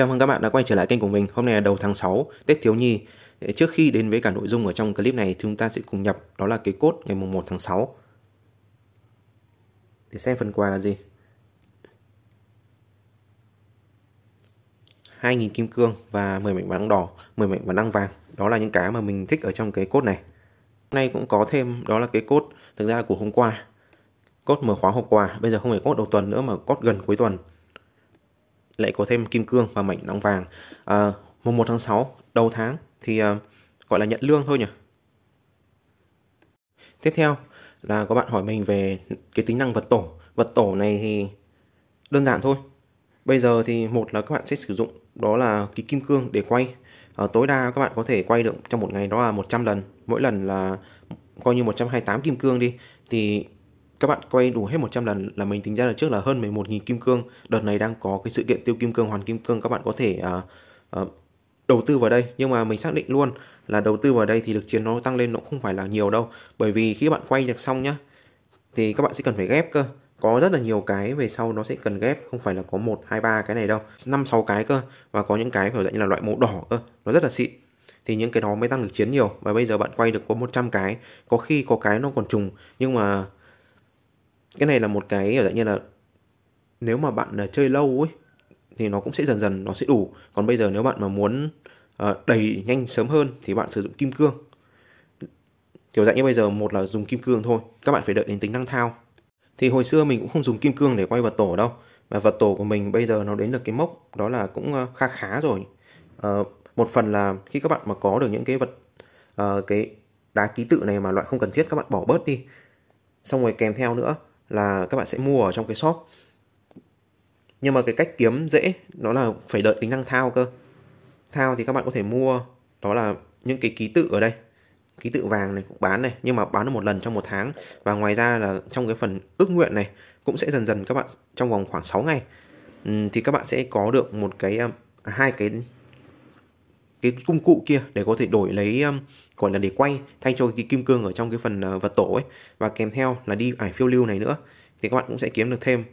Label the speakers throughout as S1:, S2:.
S1: Chào mừng các bạn đã quay trở lại kênh của mình. Hôm nay là đầu tháng 6, Tết Thiếu Nhi. Trước khi đến với cả nội dung ở trong clip này chúng ta sẽ cùng nhập đó là cái cốt ngày mùng 1 tháng 6. Để xem phần quà là gì. 2.000 kim cương và 10 mệnh bắn đỏ, 10 mệnh bắn vàng. Đó là những cái mà mình thích ở trong cái cốt này. Hôm nay cũng có thêm đó là cái cốt thực ra là của hôm qua. Cốt mở khóa hộp quà, bây giờ không phải cốt đầu tuần nữa mà cốt gần cuối tuần lại có thêm kim cương và mảnh nóng vàng à, mùng 1 tháng 6 đầu tháng thì à, gọi là nhận lương thôi nhỉ tiếp theo là có bạn hỏi mình về cái tính năng vật tổ vật tổ này thì đơn giản thôi bây giờ thì một là các bạn sẽ sử dụng đó là cái kim cương để quay à, tối đa các bạn có thể quay được trong một ngày đó là 100 lần mỗi lần là coi như 128 kim cương đi thì các bạn quay đủ hết 100 lần là mình tính ra là trước là hơn 11.000 kim cương đợt này đang có cái sự kiện tiêu kim cương hoàn kim cương các bạn có thể à, à, đầu tư vào đây nhưng mà mình xác định luôn là đầu tư vào đây thì lực chiến nó tăng lên nó không phải là nhiều đâu bởi vì khi các bạn quay được xong nhá thì các bạn sẽ cần phải ghép cơ có rất là nhiều cái về sau nó sẽ cần ghép không phải là có một hai ba cái này đâu năm sáu cái cơ và có những cái phải dạy như là loại màu đỏ cơ nó rất là xịn thì những cái đó mới tăng lực chiến nhiều và bây giờ bạn quay được có 100 cái có khi có cái nó còn trùng nhưng mà cái này là một cái ở dạng như là nếu mà bạn à, chơi lâu ấy thì nó cũng sẽ dần dần nó sẽ đủ còn bây giờ nếu bạn mà muốn uh, đầy nhanh sớm hơn thì bạn sử dụng kim cương kiểu dạng như bây giờ một là dùng kim cương thôi các bạn phải đợi đến tính năng thao thì hồi xưa mình cũng không dùng kim cương để quay vật tổ đâu và vật tổ của mình bây giờ nó đến được cái mốc đó là cũng à, kha khá rồi à, một phần là khi các bạn mà có được những cái vật à, cái đá ký tự này mà loại không cần thiết các bạn bỏ bớt đi xong rồi kèm theo nữa là các bạn sẽ mua ở trong cái shop nhưng mà cái cách kiếm dễ nó là phải đợi tính năng thao cơ thao thì các bạn có thể mua đó là những cái ký tự ở đây ký tự vàng này cũng bán này nhưng mà bán được một lần trong một tháng và ngoài ra là trong cái phần ước nguyện này cũng sẽ dần dần các bạn trong vòng khoảng 6 ngày thì các bạn sẽ có được một cái à, hai cái cái công cụ kia để có thể đổi lấy um, gọi là để quay thay cho cái kim cương ở trong cái phần uh, vật tổ ấy và kèm theo là đi ải phiêu lưu này nữa thì các bạn cũng sẽ kiếm được thêm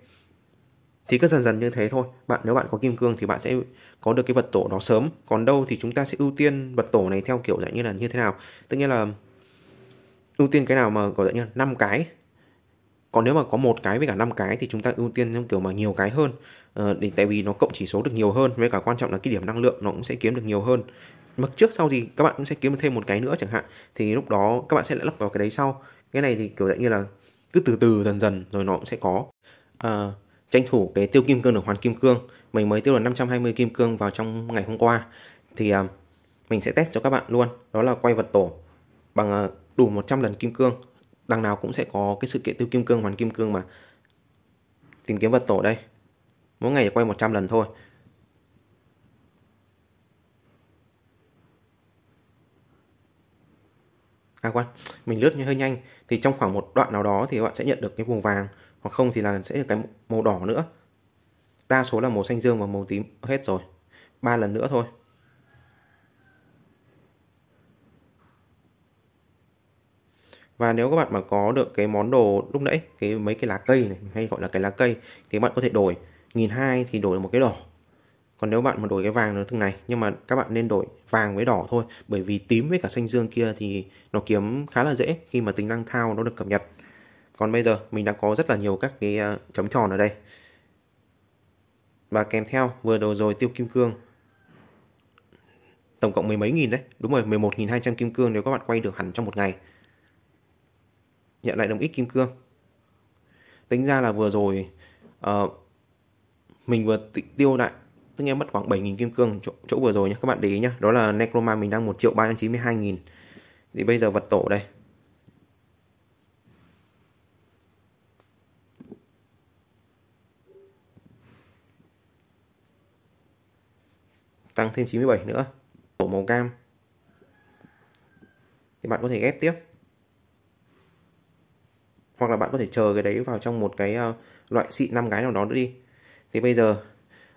S1: thì cứ dần dần như thế thôi bạn nếu bạn có kim cương thì bạn sẽ có được cái vật tổ đó sớm còn đâu thì chúng ta sẽ ưu tiên vật tổ này theo kiểu dạng như là như thế nào tức nghĩa là ưu tiên cái nào mà gọi là như năm cái còn nếu mà có một cái với cả năm cái thì chúng ta ưu tiên trong kiểu mà nhiều cái hơn ờ, để tại vì nó cộng chỉ số được nhiều hơn với cả quan trọng là cái điểm năng lượng nó cũng sẽ kiếm được nhiều hơn mà trước sau gì các bạn cũng sẽ kiếm thêm một cái nữa chẳng hạn thì lúc đó các bạn sẽ lại lắp vào cái đấy sau cái này thì kiểu dạng như là cứ từ từ dần dần rồi nó cũng sẽ có à, tranh thủ cái tiêu kim cương được hoàn kim cương mình mới tiêu được 520 kim cương vào trong ngày hôm qua thì à, mình sẽ test cho các bạn luôn đó là quay vật tổ bằng à, đủ 100 lần kim cương đằng nào cũng sẽ có cái sự kiện tiêu kim cương hoàn kim cương mà tìm kiếm vật tổ đây mỗi ngày quay 100 lần thôi à quan mình lướt như hơi nhanh thì trong khoảng một đoạn nào đó thì các bạn sẽ nhận được cái vùng vàng hoặc không thì là sẽ được cái màu đỏ nữa đa số là màu xanh dương và màu tím hết rồi ba lần nữa thôi và nếu các bạn mà có được cái món đồ lúc nãy cái mấy cái lá cây này hay gọi là cái lá cây thì bạn có thể đổi nghìn hai thì đổi được một cái đỏ còn nếu bạn mà đổi cái vàng nó từng này nhưng mà các bạn nên đổi vàng với đỏ thôi bởi vì tím với cả xanh dương kia thì nó kiếm khá là dễ khi mà tính năng thao nó được cập nhật còn bây giờ mình đã có rất là nhiều các cái à, chấm tròn ở đây và kèm theo vừa đầu rồi tiêu kim cương tổng cộng mười mấy nghìn đấy đúng rồi 11.200 kim cương nếu các bạn quay được hẳn trong một ngày nhận lại đồng ít kim cương tính ra là vừa rồi uh, mình vừa tiêu lại tức em mất khoảng 7.000 kim cương chỗ, chỗ vừa rồi nhé các bạn để ý nhé đó là necroma mình đang 1 triệu 392 nghìn thì bây giờ vật tổ đây tăng thêm 97 nữa tổ màu cam thì bạn có thể ghép tiếp hoặc là bạn có thể chờ cái đấy vào trong một cái uh, loại xịn năm gái nào đó nữa đi thì bây giờ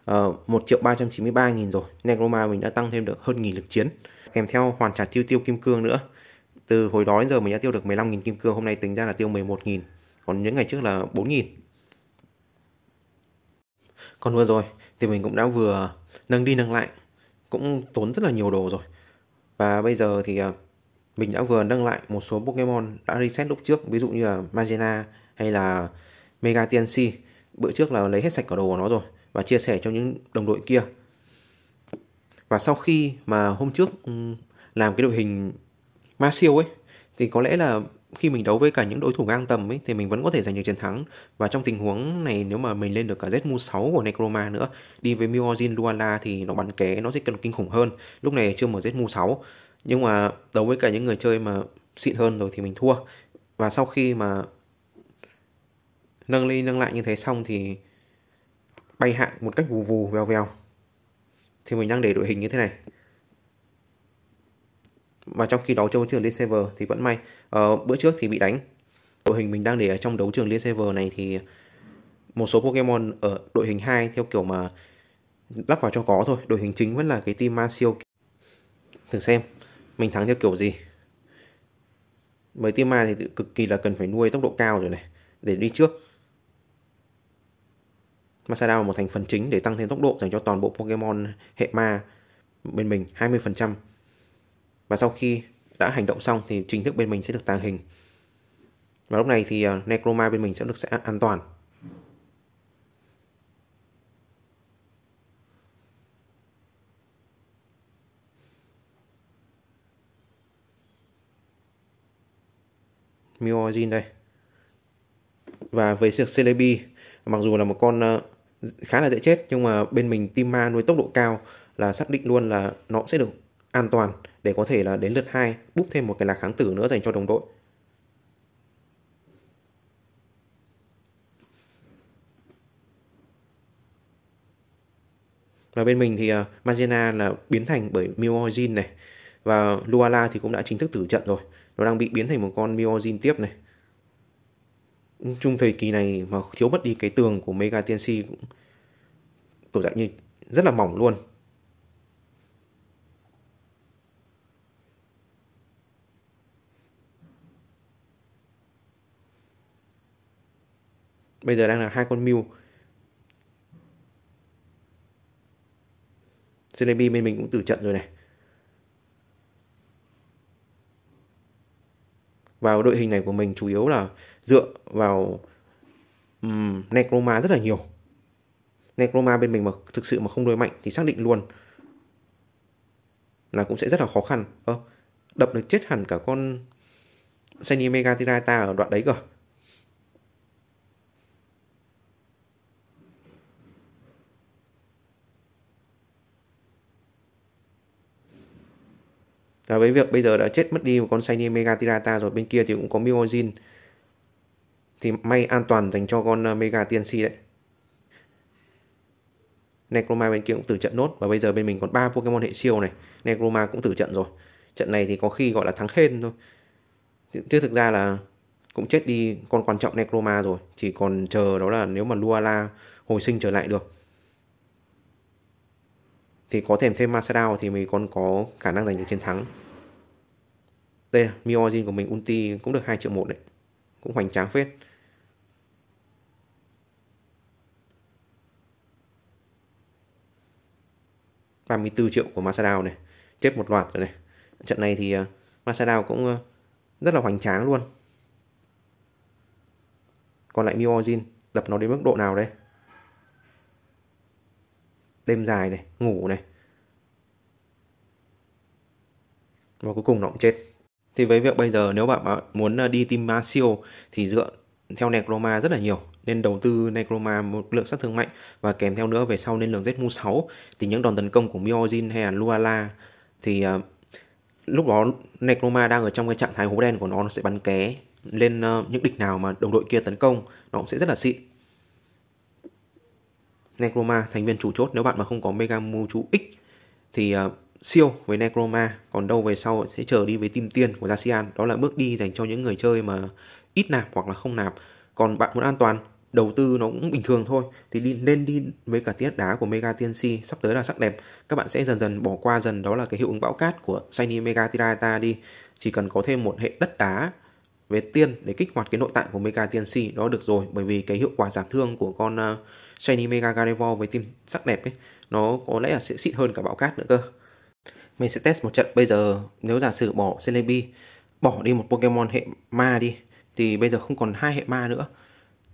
S1: ờ, một triệu ba trăm chín mươi ba nghìn rồi Negroma mình đã tăng thêm được hơn nghìn lực chiến kèm theo hoàn trả tiêu tiêu kim cương nữa từ hồi đó đến giờ mình đã tiêu được 15.000 kim cương hôm nay tính ra là tiêu 11.000 còn những ngày trước là 4.000 còn vừa rồi thì mình cũng đã vừa nâng đi nâng lại cũng tốn rất là nhiều đồ rồi và bây giờ thì ờ, mình đã vừa nâng lại một số Pokemon đã reset lúc trước ví dụ như là Magena hay là Mega TNC bữa trước là lấy hết sạch cả đồ của nó rồi và chia sẻ cho những đồng đội kia và sau khi mà hôm trước ừ, làm cái đội hình ma siêu ấy thì có lẽ là khi mình đấu với cả những đối thủ ngang tầm ấy thì mình vẫn có thể giành được chiến thắng và trong tình huống này nếu mà mình lên được cả ZMU6 của Necroma nữa đi với Miojin Luala thì nó bắn ké nó sẽ cần kinh khủng hơn lúc này chưa mở ZMU6 nhưng mà đấu với cả những người chơi mà xịn hơn rồi thì mình thua và sau khi mà nâng ly nâng lại như thế xong thì bay hạng một cách vù vù vèo vèo thì mình đang để đội hình như thế này và trong khi đấu trong trường liên server thì vẫn may ờ, bữa trước thì bị đánh đội hình mình đang để ở trong đấu trường liên server này thì một số Pokemon ở đội hình 2 theo kiểu mà lắp vào cho có thôi đội hình chính vẫn là cái team Martial thử xem mình thắng theo kiểu gì Với team ma thì cực kỳ là cần phải nuôi tốc độ cao rồi này để đi trước Masada là một thành phần chính để tăng thêm tốc độ dành cho toàn bộ Pokemon hệ ma bên mình 20%. Và sau khi đã hành động xong thì chính thức bên mình sẽ được tàng hình. Và lúc này thì à, Necroma bên mình sẽ được sẽ an toàn Miojin đây và về sự Celebi mặc dù là một con ờ, khá là dễ chết nhưng mà bên mình team ma nuôi tốc độ cao là xác định luôn là nó cũng sẽ được an toàn để có thể là đến lượt 2 búp thêm một cái là kháng tử nữa dành cho đồng đội. Và bên mình thì ờ, Magena là biến thành bởi Miojin này và Luala thì cũng đã chính thức tử trận rồi nó đang bị biến thành một con Miojin tiếp này Trung thời kỳ này mà thiếu mất đi cái tường của Mega TNC cũng tổ dạng như rất là mỏng luôn bây giờ đang là hai con mew. Celebi bên mình cũng tử trận rồi này vào đội hình này của mình chủ yếu là dựa vào um, Necroma rất là nhiều. Necroma bên mình mà thực sự mà không đôi mạnh thì xác định luôn là cũng sẽ rất là khó khăn. Ơ, đập được chết hẳn cả con Seni Megatirata ở đoạn đấy cơ. và với việc bây giờ đã chết mất đi một con Shiny Mega Tirata rồi bên kia thì cũng có Mimozin thì may an toàn dành cho con ờ, Mega Tiên Si đấy Necroma bên kia cũng tử trận nốt và bây giờ bên mình còn 3 Pokemon hệ siêu này Necroma cũng tử trận rồi trận này thì có khi gọi là thắng hên thôi chứ thực ra là cũng chết đi con quan trọng Necroma rồi chỉ còn chờ đó là nếu mà Luala hồi sinh trở lại được thì có thêm thêm Masada thì mình còn có khả năng giành được chiến thắng. Đây là Miojin của mình ulti cũng được 2 triệu 1 đấy. Cũng hoành tráng phết. ba mươi bốn triệu của Masadao này chết một loạt rồi này trận này thì à, Masadao cũng à, rất là hoành tráng luôn còn lại Miojin đập nó đến mức độ nào đây đêm dài này ngủ này và cuối cùng nó cũng chết thì với việc bây giờ nếu bạn muốn ờ, đi team Marcio thì dựa theo Necroma rất là nhiều nên đầu tư Necroma một lượng sát thương mạnh và kèm theo nữa về sau nên lượng Zmu 6 thì những đòn tấn công của Miojin hay là Luala thì uh, lúc đó Necroma đang ở trong cái trạng thái hố đen của nó nó sẽ bắn ké lên uh, những địch nào mà đồng đội kia tấn công nó cũng sẽ rất là xịn Necroma thành viên chủ chốt nếu bạn mà không có Mega Mewtwo X thì uh, siêu với Necroma còn đâu về sau sẽ chờ đi với tim tiên của Zacian đó là bước đi dành cho những người chơi mà ít nạp hoặc là không nạp còn bạn muốn an toàn đầu tư nó cũng bình thường thôi thì đi, nên đi với cả tiết đá của Mega TNC sắp tới là sắc đẹp các bạn sẽ dần dần bỏ qua dần đó là cái hiệu ứng bão cát của Shiny Mega Tirata đi chỉ cần có thêm một hệ đất đá về tiên để kích hoạt cái nội tạng của Mega TNC đó được rồi bởi vì cái hiệu quả giảm thương của con uh, Shiny Mega Gardevoir với team sắc đẹp ấy, nó có lẽ là sẽ xịn hơn cả bão cát nữa cơ. Mình sẽ test một trận bây giờ nếu giả sử bỏ Celebi, bỏ đi một Pokemon hệ ma đi thì bây giờ không còn hai hệ ma nữa.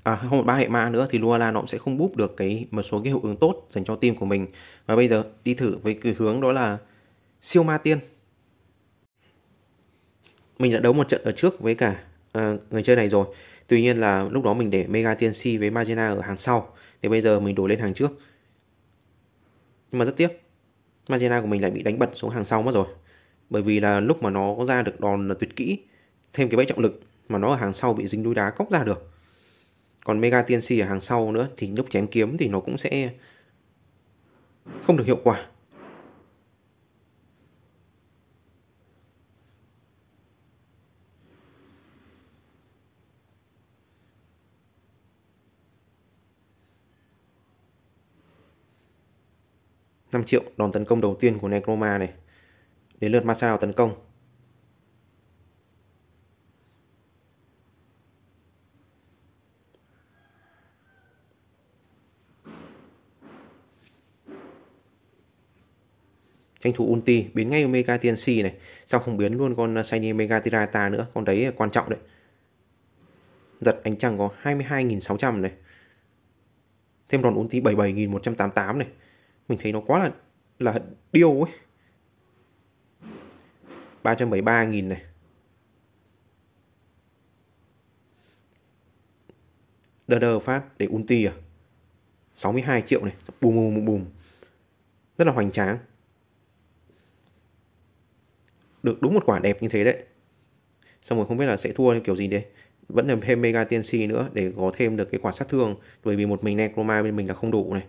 S1: À, không còn ba hệ ma nữa thì Luala nó cũng sẽ không búp được cái một số cái hiệu ứng tốt dành cho team của mình. Và bây giờ đi thử với cái hướng đó là siêu ma tiên. Mình đã đấu một trận ở trước với cả à, người chơi này rồi. Tuy nhiên là lúc đó mình để Mega tiên si với Magena ở hàng sau thì bây giờ mình đổi lên hàng trước Nhưng mà rất tiếc Magina của mình lại bị đánh bật xuống hàng sau mất rồi Bởi vì là lúc mà nó ra được đòn là tuyệt kỹ Thêm cái bẫy trọng lực Mà nó ở hàng sau bị dính đuôi đá cóc ra được Còn Mega Tiên Si ở hàng sau nữa Thì lúc chém kiếm thì nó cũng sẽ Không được hiệu quả 5 triệu đòn tấn công đầu tiên của Necroma này. Đến lượt Marshall tấn công. tranh thủ ulti biến ngay Omega TNC này sau không biến luôn con Shiny Omega Tirata nữa con đấy quan trọng đấy giật ánh trăng có 22.600 này thêm đòn ulti 77.188 này mình thấy nó quá là là điêu ấy 373.000 này đờ đờ phát để ulti à 62 triệu này bùm bùm bùm rất là hoành tráng được đúng một quả đẹp như thế đấy xong rồi không biết là sẽ thua kiểu gì đấy vẫn là thêm mega tiên si nữa để có thêm được cái quả sát thương bởi vì một mình necroma bên mình là không đủ này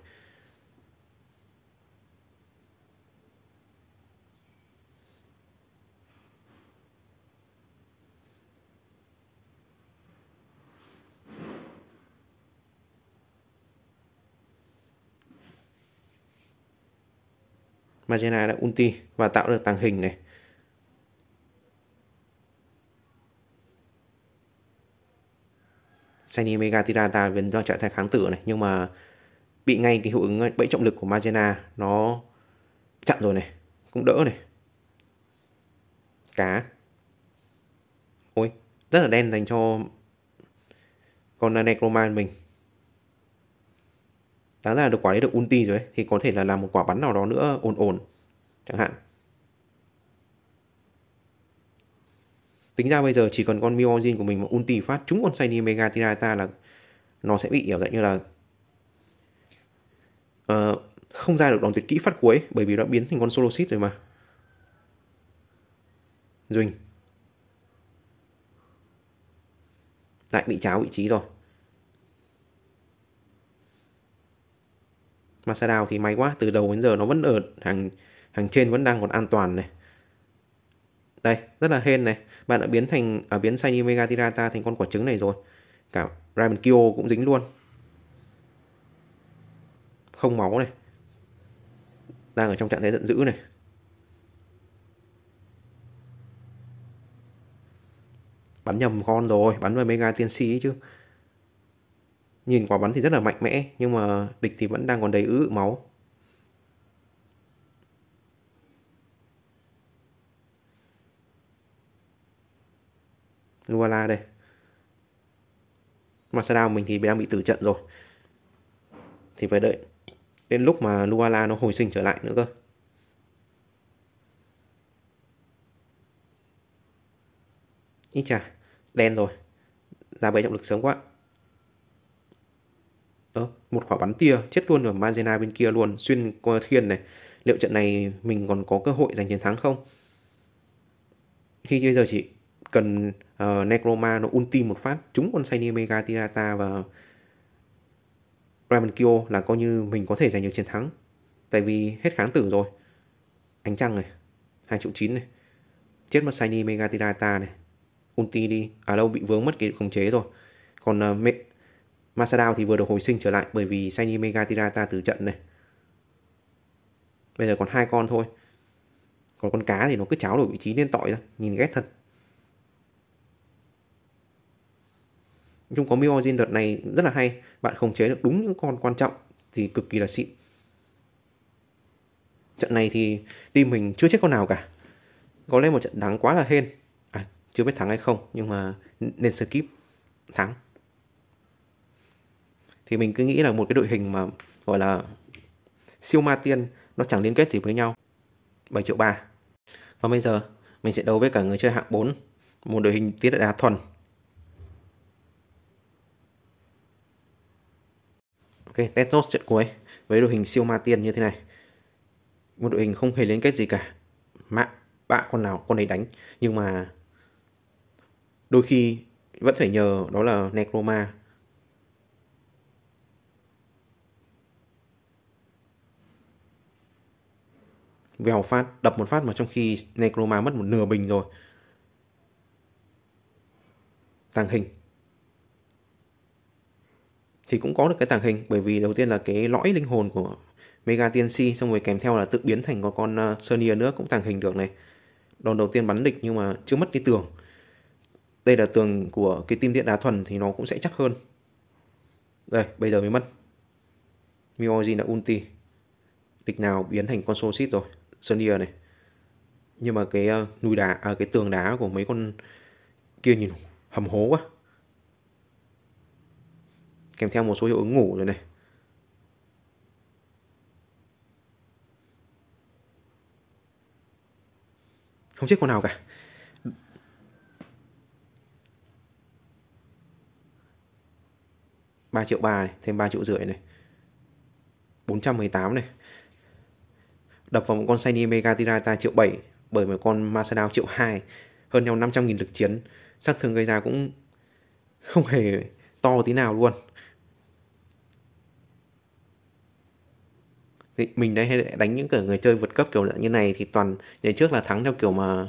S1: Magenta đã ulti và tạo được tàng hình này. Shiny Mega Tirata vẫn đang trạng thái kháng tử này nhưng mà bị ngay cái hiệu ứng bẫy trọng lực của Magena nó chặn rồi này cũng đỡ này cá ôi rất là đen dành cho con Necroman mình đáng ra được quả đấy được ulti rồi ấy, thì có thể là làm một quả bắn nào đó nữa ổn ổn chẳng hạn tính ra bây giờ chỉ cần con Miojin của mình mà ulti phát chúng con Shiny Mega Tirata là nó sẽ bị hiểu dạng như là uh, không ra được đòn tuyệt kỹ phát cuối bởi vì đã biến thành con solo seed rồi mà Duỳnh lại bị cháo vị trí rồi mà xe đào thì may quá từ đầu đến giờ nó vẫn ở hàng hàng trên vẫn đang còn an toàn này đây rất là hên này bạn đã biến thành ở à, biến Shiny Mega Tirata thành con quả trứng này rồi cả Ramen Kyo cũng dính luôn không máu này đang ở trong trạng thái giận dữ này bắn nhầm con rồi bắn vào mega tiên sĩ chứ Nhìn quả bắn thì rất là mạnh mẽ, nhưng mà địch thì vẫn đang còn đầy ứ máu. Luala đây. Masada mình thì đang bị tử trận rồi. Thì phải đợi đến lúc mà Luala nó hồi sinh trở lại nữa cơ. Ít chà, đen rồi. Ra bẫy trọng lực sớm quá. Đó, một quả bắn tia chết luôn ở Manzena bên kia luôn, xuyên qua thiên này. Liệu trận này mình còn có cơ hội giành chiến thắng không? Khi bây giờ chỉ cần uh, Necroma nó ulti một phát chúng con Saini Mega Tirata và Ramen Kyo là coi như mình có thể giành được chiến thắng. Tại vì hết kháng tử rồi. Ánh trăng này, hai triệu chín này. Chết mất Saini Mega Tirata này. Ulti đi, à lâu bị vướng mất cái khống chế rồi. Còn uh, Masadao thì vừa được hồi sinh trở lại bởi vì Shiny Mega Tirata từ trận này. Bây giờ còn hai con thôi. Còn con cá thì nó cứ cháo đổi vị trí lên tội ra, nhìn ghét thật. Nói chung có Miojin đợt này rất là hay, bạn khống chế được đúng những con quan trọng thì cực kỳ là xịn. Trận này thì team mình chưa chết con nào cả. Có lẽ một trận đáng quá là hên. À, chưa biết thắng hay không nhưng mà nên skip thắng thì mình cứ nghĩ là một cái đội hình mà gọi là siêu ma tiên nó chẳng liên kết gì với nhau 7 triệu 3 và bây giờ mình sẽ đấu với cả người chơi hạng 4 một đội hình tiến đá thuần ok Tethos trận cuối với đội hình siêu ma tiên như thế này một đội hình không hề liên kết gì cả mạng bạn con nào con ấy đánh nhưng mà đôi khi vẫn phải nhờ đó là necroma vèo phát đập một phát mà trong khi Necroma mất một nửa bình rồi tàng hình thì cũng có được cái tàng hình bởi vì đầu tiên là cái lõi linh hồn của Mega Tiên Si xong rồi kèm theo là tự biến thành có con Sonia ờ, nữa cũng tàng hình được này đòn đầu tiên bắn địch nhưng mà chưa mất đi tường đây là tường của cái tim điện đá thuần thì nó cũng sẽ chắc hơn đây bây giờ mới mất Mioji là ulti địch nào biến thành con số rồi sơn địa này nhưng mà cái uh, núi đá à, cái tường đá của mấy con kia nhìn hầm hố quá kèm theo một số hiệu ứng ngủ rồi này không chết con nào cả ba triệu ba này thêm ba triệu rưỡi này bốn trăm mười tám này đập vào một con Shiny Mega Tirata triệu 7 bởi một con Masada triệu 2 hơn nhau 500.000 lực chiến sát thương gây ra cũng không hề to tí nào luôn thì mình đây hay đánh những kiểu người chơi vượt cấp kiểu như này thì toàn nhảy trước là thắng theo kiểu mà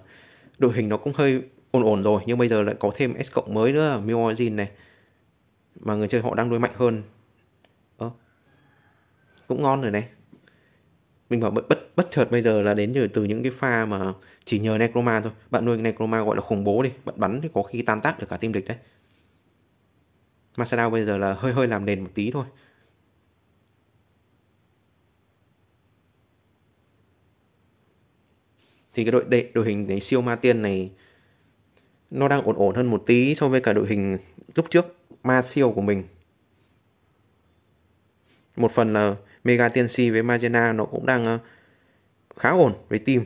S1: đội hình nó cũng hơi ổn ổn rồi nhưng bây giờ lại có thêm S cộng mới nữa Miu Origin này mà người chơi họ đang đối mạnh hơn Ơ, cũng ngon rồi này mình bảo bất bất chợt bây giờ là đến từ, từ những cái pha mà chỉ nhờ necroma thôi bạn nuôi necroma gọi là khủng bố đi bạn bắn thì có khi tan tác được cả team địch đấy Masada bây giờ là hơi hơi làm nền một tí thôi thì cái đội đệ, đội hình đấy siêu ma tiên này nó đang ổn ổn hơn một tí so với cả đội hình lúc trước ma siêu của mình một phần là Mega Tensi với Magena nó cũng đang ờ, khá ổn với team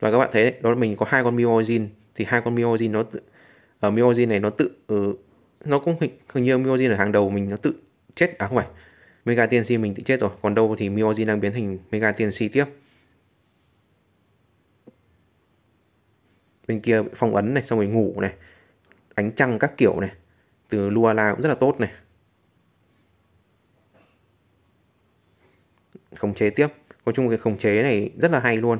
S1: và các bạn thấy đấy, đó mình có hai con Miozin thì hai con Miozin nó tự ở ờ, Miozin này nó tự ừ, nó cũng hình, hình như Miozin ở hàng đầu mình nó tự chết à không phải Mega TNC mình tự chết rồi còn đâu thì Miozin đang biến thành Mega TNC tiếp bên kia phong ấn này xong rồi ngủ này ánh trăng các kiểu này từ Luala cũng rất là tốt này khống chế tiếp nói chung cái khống chế này rất là hay luôn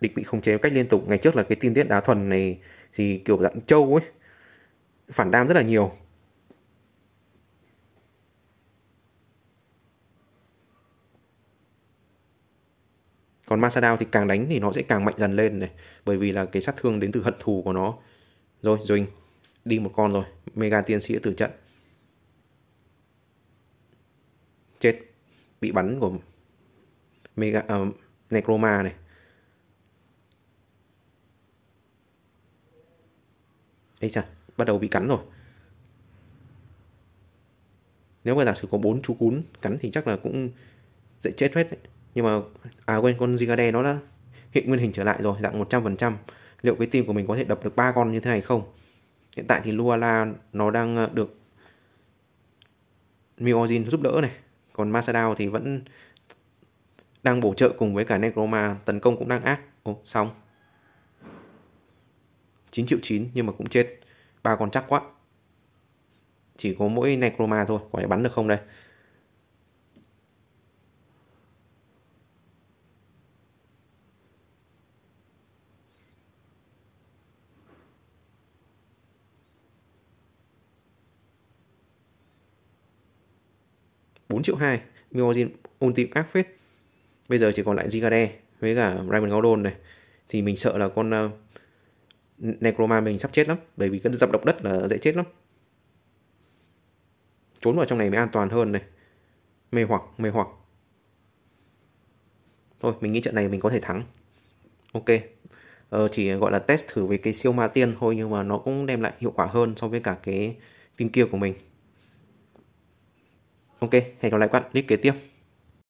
S1: địch bị khống chế một cách liên tục ngày trước là cái tin tiết đá thuần này thì kiểu dạng châu ấy phản đam rất là nhiều còn Masada thì càng đánh thì nó sẽ càng mạnh dần lên này bởi vì là cái sát thương đến từ hận thù của nó rồi Duỳnh đi một con rồi Mega tiên sĩ từ trận chết bị bắn của Mega uh, Necroma này Ây chà, bắt đầu bị cắn rồi Nếu mà giả sử có bốn chú cún cắn thì chắc là cũng dễ chết hết đấy nhưng mà à quên con Zigade nó đã hiện nguyên hình trở lại rồi dạng 100% liệu cái team của mình có thể đập được ba con như thế này không hiện tại thì Luala nó đang ờ, được Miozin giúp đỡ này còn Masadao thì vẫn đang bổ trợ cùng với cả Necroma tấn công cũng đang ác ồ xong 9 triệu 9 nhưng mà cũng chết ba con chắc quá chỉ có mỗi Necroma thôi có thể bắn được không đây 4 triệu 2 Mimosin Ultim ác Bây giờ chỉ còn lại Zigade với cả Raymond Gaudon này Thì mình sợ là con uh, Necroma mình sắp chết lắm Bởi vì cái dập độc đất là dễ chết lắm Trốn vào trong này mới an toàn hơn này Mê hoặc, mê hoặc Thôi, mình nghĩ trận này mình có thể thắng Ok ờ, Chỉ gọi là test thử với cái siêu ma tiên thôi Nhưng mà nó cũng đem lại hiệu quả hơn so với cả cái team kia của mình ok hẹn gặp lại các bạn clip kế tiếp